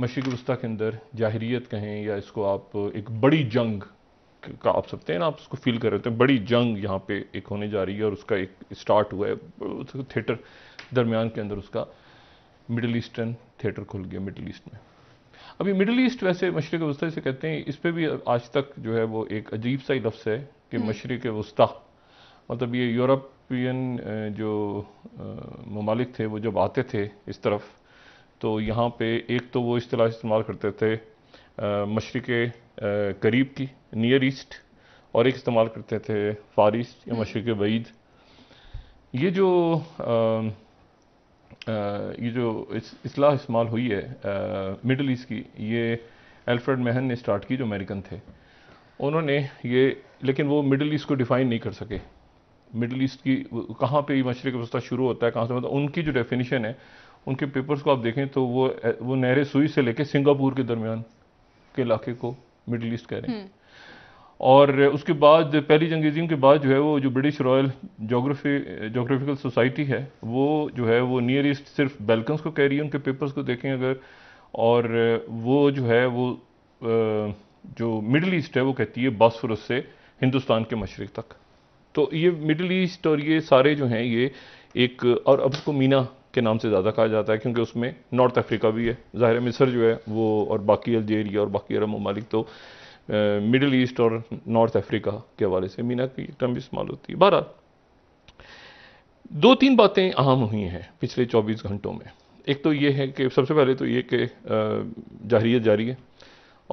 मशीक वस्ती के अंदर जाहिरियत कहें या इसको आप एक बड़ी जंग का आप सकते हैं ना आप उसको फील कर रहे होते हैं बड़ी जंग यहाँ पे एक होने जा रही है और उसका एक स्टार्ट हुआ है थिएटर दरमियान के अंदर उसका मिडल ईस्टर्न थिएटर खुल गया मिडल ईस्ट में अभी मिडल ईस्ट वैसे मशरक़ वस्ती से कहते हैं इस पर भी आज तक जो है वो एक अजीब सा ही लफ्स है कि हम्म। मशरक़ वस्ती मतलब ये यूरोपियन जो ममालिक थे वो जब आते थे इस तरफ तो यहाँ पे एक तो वो अतलाह इस्तेमाल करते थे मशरक़ करीब की नियर ईस्ट और एक इस्तेमाल करते थे फार ईस्ट या हम्म। मशरक़ वईद ये जो आ, आ, ये जो असलाह इस्तेमाल हुई है मिडल ईस्ट की ये एल्फ्रेड महन ने स्टार्ट की जो अमेरिकन थे उन्होंने ये लेकिन वो मिडल ईस्ट को डिफ़ाइन नहीं कर सके मिडल ईस्ट की कहाँ पे मशरक़ वस्ता शुरू होता है कहाँ से मतलब उनकी जो डेफिनेशन है उनके पेपर्स को आप देखें तो वो वो नहरे सुई से लेके सिंगापुर के दरमियान के इलाके को मिडल ईस्ट कह रहे हैं हम्म। और उसके बाद पहली जंगेजियों के बाद जो है वो जो British royal geography geographical society है वो जो है वो नियर ईस्ट सिर्फ बैल्कन्स को कह रही है उनके पेपर्स को देखें अगर और वो जो है वो जो मिडल ईस्ट है वो कहती है बासफुरस से हिंदुस्तान के मशरक तक तो ये मिडल ईस्ट और ये सारे जो हैं ये एक और अब उसको मीना के नाम से ज़्यादा कहा जाता है क्योंकि उसमें नॉर्थ अफ्रीका भी है ज़ाहिर मिसर जो है वो और बाकी अल्जेरिया और बाकी अरब ममालिक तो मिडल ईस्ट और नॉर्थ अफ्रीका के हवाले से मीना की टर्म इस्तेमाल होती है बहरहाल दो तीन बातें अहम हुई हैं पिछले चौबीस घंटों में एक तो ये है कि सबसे पहले तो ये कि जाहरीत जारी है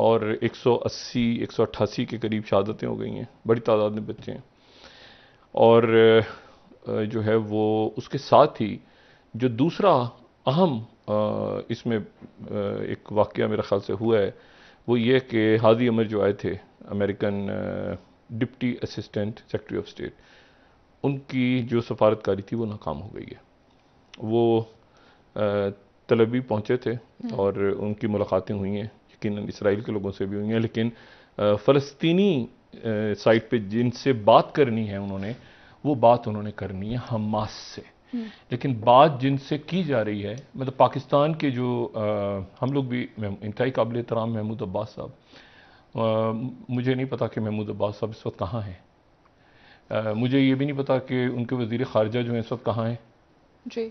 और 180 188 के करीब शहादतें हो गई हैं बड़ी तादाद में बच्चे हैं और जो है वो उसके साथ ही जो दूसरा अहम इसमें एक वाक्य मेरा ख्याल से हुआ है वो ये कि हाजी अमर जो आए थे American deputy assistant secretary of state उनकी जो सफारतकारी थी वो नाकाम हो गई है वो तलबी पहुँचे थे हम्म। और उनकी मुलाकातें हुई हैं यकीन इसराइल के लोगों से भी हुई हैं लेकिन फ़लस्तनी साइड पे जिनसे बात करनी है उन्होंने वो बात उन्होंने करनी है हमास से लेकिन बात जिनसे की जा रही है मतलब पाकिस्तान के जो आ, हम लोग भी इंतई काबिल तराम महमूद अब्बास साहब मुझे नहीं पता कि महमूद अब्बास साहब इस वक्त कहाँ हैं मुझे ये भी नहीं पता कि उनके वजीर खारजा जो हैं इस वक्त कहाँ हैं जी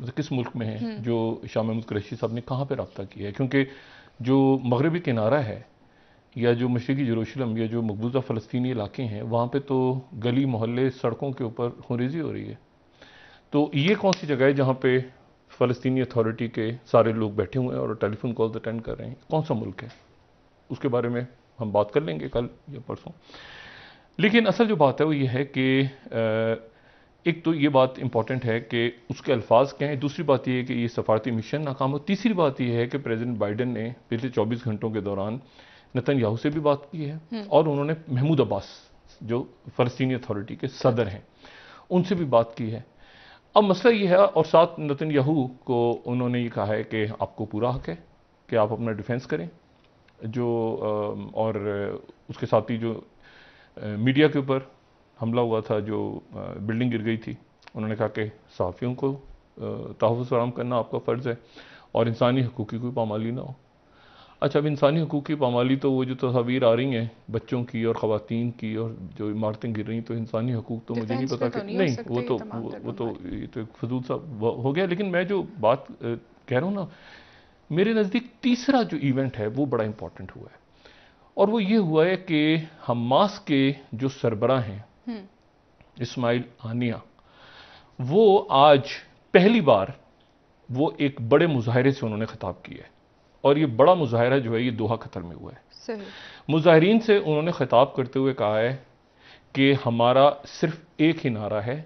मतलब किस मुल्क में हैं हम्म। जो शाह महमूद कुरैशी साहब ने कहाँ पर रबता किया है क्योंकि जो मगरबी किनारा है या जो मशरक़ी जरूशलम या जो मकबूजा फ़लस्तनी इलाके हैं वहाँ पर तो गली मोहल्ले सड़कों के ऊपर खुरेजी हो रही है तो ये कौन सी जगह है जहाँ पे फ़लस्तनी अथॉरिटी के सारे लोग बैठे हुए हैं और टेलीफोन कॉल्स अटेंड कर रहे हैं कौन सा मुल्क है उसके बारे में हम बात कर लेंगे कल या परसों लेकिन असल जो बात है वो ये है कि एक तो ये बात इंपॉर्टेंट है कि उसके अल्फाज क्या हैं दूसरी बात यह है कि ये सफारती मिशन नाकाम हो तीसरी बात यह है कि प्रेजिडेंट बाइडन ने पिछले चौबीस घंटों के दौरान नतन याहू से भी बात की है हम्म। और उन्होंने महमूद अब्बास जो फ़लस्तनी अथॉरिटी के सदर हैं उनसे भी बात की है अब मसला ये है और साथ नतिन याहू को उन्होंने ये कहा है कि आपको पूरा हक है कि आप अपना डिफेंस करें जो और उसके साथ ही जो मीडिया के ऊपर हमला हुआ था जो बिल्डिंग गिर गई थी उन्होंने कहा कि सहाफ़ियों को तहफ़ फराम करना आपका फ़र्ज़ है और इंसानी हकूक़ी कोई पामाली ना हो अच्छा अब इंसानी हकूक़ की पामाली तो वो जो तस्वीर आ रही हैं बच्चों की और ख़वान की और जो इमारतें गिर रही तो इंसानी हकूक़ तो मुझे नहीं पता तो कि नहीं, नहीं वो तो वो, तो ये तो फजूल सा हो गया लेकिन मैं जो बात कह रहा हूँ ना मेरे नज़दीक तीसरा जो इवेंट है वो बड़ा इंपॉर्टेंट हुआ है और वो ये हुआ है कि हमास के जो सरबरा हैं हम्म। इसमाइल आनिया वो आज पहली बार वो एक बड़े मुजाहरे से उन्होंने ख़िताब किया है और ये बड़ा मुजाहरा जो है ये दोहा खतर में हुआ है मुजाहरीन से उन्होंने खिताब करते हुए कहा है कि हमारा सिर्फ एक ही नारा है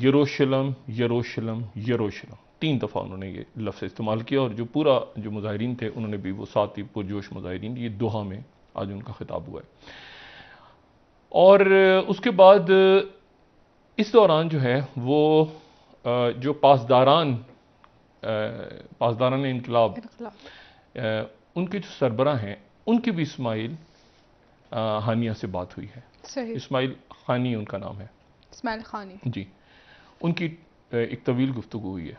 यरोशलम यरोशलम यरोशलम तीन दफ़ा उन्होंने ये लफ्ज़ इस्तेमाल किया और जो पूरा जो मुजाहरीन थे उन्होंने भी वो साथ ही पुरजोश मुजाहरीन ये दोहा में आज उनका खिताब हुआ है और उसके बाद इस दौरान जो है वो जो पासदारान पासदारान इनकलाब उनके जो सरबरा हैं उनकी भी इसमाइल हानिया से बात हुई है इसमाइल खानी उनका नाम है इस्माइल खानी जी उनकी एक तवील गुफ्तु हुई है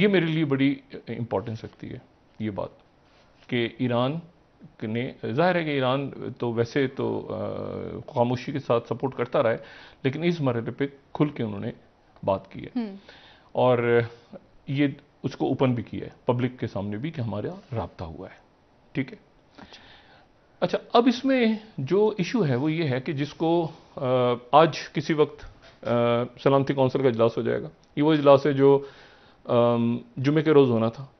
ये मेरे लिए बड़ी इंपॉर्टेंस रखती है ये बात कि ईरान ने जाहिर है कि ईरान तो वैसे तो खामोशी के साथ सपोर्ट करता रहा है लेकिन इस मरहल पे खुल के उन्होंने बात की है हम्म। और ये उसको ओपन भी किया है पब्लिक के सामने भी कि हमारा रबता हुआ है ठीक है अच्छा, अच्छा अब इसमें जो इशू है वो ये है कि जिसको आज किसी वक्त सलामती काउंसिल का इजलास हो जाएगा ये वो इजलास है जो जुमे के रोज़ होना था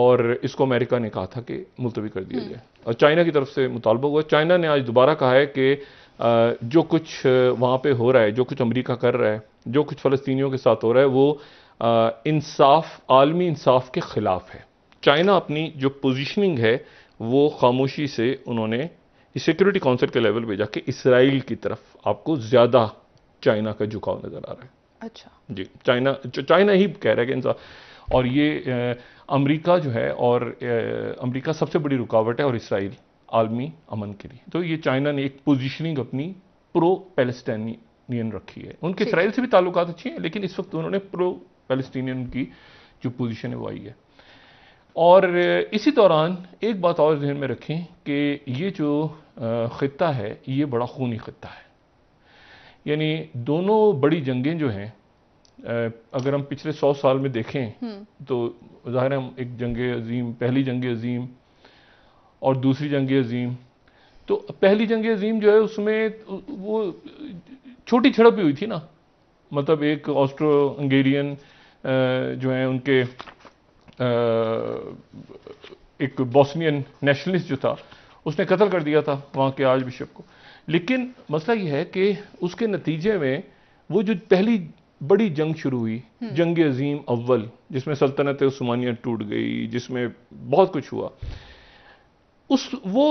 और इसको अमेरिका ने कहा था कि मुलतवी कर दिया हम्म। जाए और चाइना की तरफ से मुतालबा हुआ चाइना ने आज दोबारा कहा है कि जो कुछ वहाँ पे हो रहा है जो कुछ अमेरिका कर रहा है जो कुछ फ़लस्तियों के साथ हो रहा है वो इंसाफ आलमी इंसाफ के ख़िलाफ़ है चाइना अपनी जो पोजीशनिंग है वो खामोशी से उन्होंने सिक्योरिटी काउंसिल के लेवल पे जाके इसराइल की तरफ आपको ज़्यादा चाइना का झुकाव नज़र आ रहा है अच्छा जी चाइना चाइना ही कह रहा है कि इंसाफ और ये अमेरिका जो है और अमेरिका सबसे बड़ी रुकावट है और इसराइल आलमी अमन के लिए तो ये चाइना ने एक पोजिशनिंग अपनी प्रो पैलेस्टाइनियन रखी है उनके इसराइल से भी ताल्लुकात अच्छी हैं लेकिन इस वक्त उन्होंने प्रो फ़लस्तीनियन की जो पोजीशन है वो आई है और uh, इसी दौरान एक बात और जहन में रखें कि ये जो uh, ख़त्ता है ये बड़ा खूनी ख़त्ता है यानी दोनों बड़ी जंगें जो हैं uh, अगर हम पिछले सौ साल में देखें हम्म। तो ज़ाहिर हम एक जंग अजीम पहली जंग अजीम और दूसरी जंग अजीम तो पहली जंग अजीम जो है उसमें तो वो छोटी झड़प हुई थी ना मतलब एक ऑस्ट्रो हंगेरियन जो हैं उनके एक बॉस्नियन नेशनलिस्ट जो था उसने कत्ल कर दिया था वहाँ के आज बिशप को लेकिन मसला यह है कि उसके नतीजे में वो जो पहली बड़ी जंग शुरू हुई हम्म। जंग अजीम अव्वल जिसमें सल्तनत उस्मानिया टूट गई जिसमें बहुत कुछ हुआ उस वो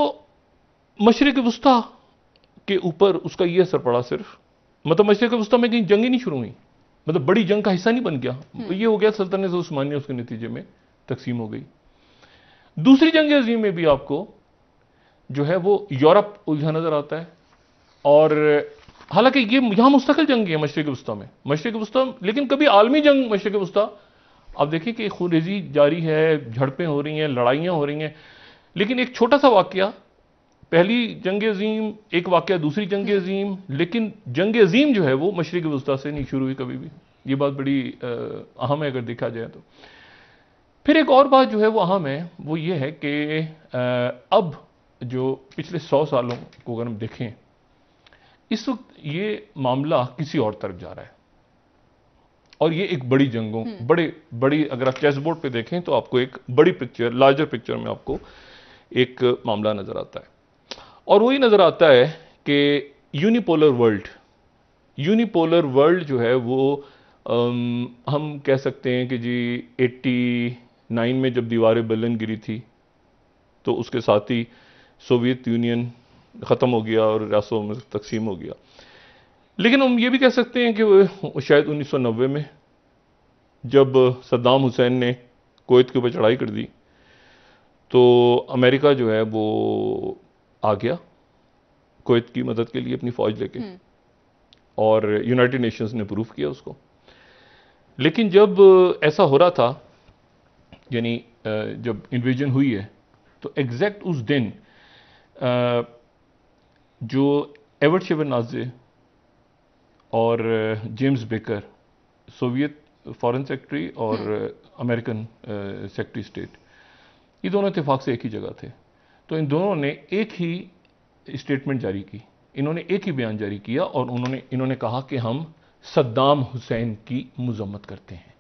मशरक वस्ता के ऊपर उसका ये असर पड़ा सिर्फ मतलब मशरक वस्ता में कहीं जंग ही नहीं शुरू हुई मतलब बड़ी जंग का हिस्सा नहीं बन गया हम्म। ये हो गया सल्तनत उस्मानिया उसके नतीजे में तकसीम हो गई दूसरी जंग अजीम में भी आपको जो है वो यूरोप उलझा नज़र आता है और हालांकि ये यहां मुस्तकिल जंग है मशरक़ वस्ता में मशरक़ वस्ता लेकिन कभी आलमी जंग मशरक़ वस्ता आप देखें कि खुरेजी जारी है झड़पें हो रही हैं लड़ाइयां हो रही हैं लेकिन एक छोटा सा वाक्य पहली जंग अजीम एक वाक्य दूसरी जंग हम्म। अजीम लेकिन जंग अजीम जो है वो मशरक़ वस्ता से नहीं शुरू हुई कभी भी ये बात बड़ी अहम है अगर देखा जाए तो फिर एक और बात जो है वो अहम है वो ये है कि अब जो पिछले सौ सालों को अगर हम देखें इस वक्त ये मामला किसी और तरफ जा रहा है और ये एक बड़ी जंगों हम्म। बड़े बड़ी अगर आप चेस बोर्ड पे देखें तो आपको एक बड़ी पिक्चर लार्जर पिक्चर में आपको एक मामला नज़र आता है और वही नज़र आता है कि यूनिपोलर वर्ल्ड यूनिपोलर वर्ल्ड जो है वो अम, हम कह सकते हैं कि जी 89 में जब दीवार बर्लिन गिरी थी तो उसके साथ ही सोवियत यूनियन ख़त्म हो गया और रियासतों में तकसीम हो गया लेकिन हम ये भी कह सकते हैं कि शायद 1990 में जब सद्दाम हुसैन ने कोत के ऊपर चढ़ाई कर दी तो अमेरिका जो है वो आ गया कोत की मदद के लिए अपनी फ़ौज लेके हम्म। और यूनाइटेड नेशंस ने प्रूव किया उसको लेकिन जब ऐसा हो रहा था यानी जब इन्वेजन हुई है तो एग्जैक्ट उस दिन जो एवर्ट शेवर नाजे और James Baker Soviet foreign secretary और अमेरिकन सेक्रेटरी स्टेट ये दोनों इतफाक़ से एक ही जगह थे तो इन दोनों ने एक ही स्टेटमेंट जारी की इन्होंने एक ही बयान जारी किया और उन्होंने इन्होंने कहा कि हम सद्दाम हुसैन की मजम्मत करते हैं